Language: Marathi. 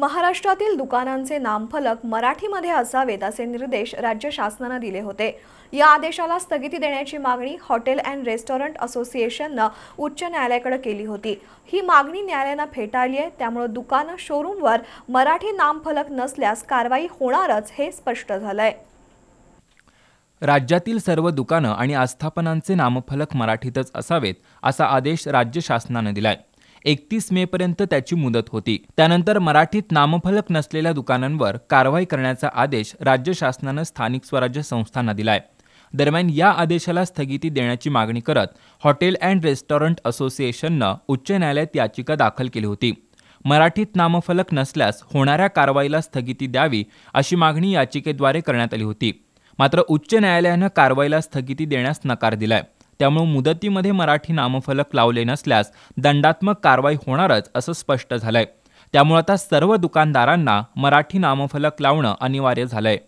महाराष्ट्रातील दुकानांचे नामफलक मराठीमध्ये असावेत असे निर्देश राज्य शासनानं दिले होते या आदेशाला स्थगिती देण्याची मागणी हॉटेल अँड रेस्टॉरंट असोसिएशननं उच्च न्यायालयाकडे केली होती ही मागणी न्यायालयानं फेटाळली आहे त्यामुळे दुकानं शोरूमवर मराठी नामफलक नसल्यास कारवाई होणारच हे स्पष्ट झालंय राज्यातील सर्व दुकानं आणि आस्थापनांचे नामफलक मराठीतच असावेत असा आदेश राज्य शासनानं दिलाय एकतीस मे पर्यंत त्याची मुदत होती त्यानंतर मराठीत नामफलक नसलेल्या दुकानांवर कारवाई करण्याचा आदेश राज्य शासनानं स्थानिक स्वराज्य संस्थांना दिलाय दरम्यान या आदेशाला स्थगिती देण्याची मागणी करत हॉटेल अँड रेस्टॉरंट असोसिएशननं उच्च न्यायालयात याचिका दाखल केली होती मराठीत नामफलक नसल्यास होणाऱ्या कारवाईला स्थगिती द्यावी अशी मागणी याचिकेद्वारे करण्यात आली होती मात्र उच्च न्यायालयानं कारवाईला स्थगिती देण्यास नकार दिलाय त्यामुळे मुदतीमध्ये मराठी नामफलक लावले नसल्यास दंडात्मक कारवाई होणारच असं स्पष्ट झालंय त्यामुळे आता सर्व दुकानदारांना मराठी नामफलक लावणं अनिवार्य झालंय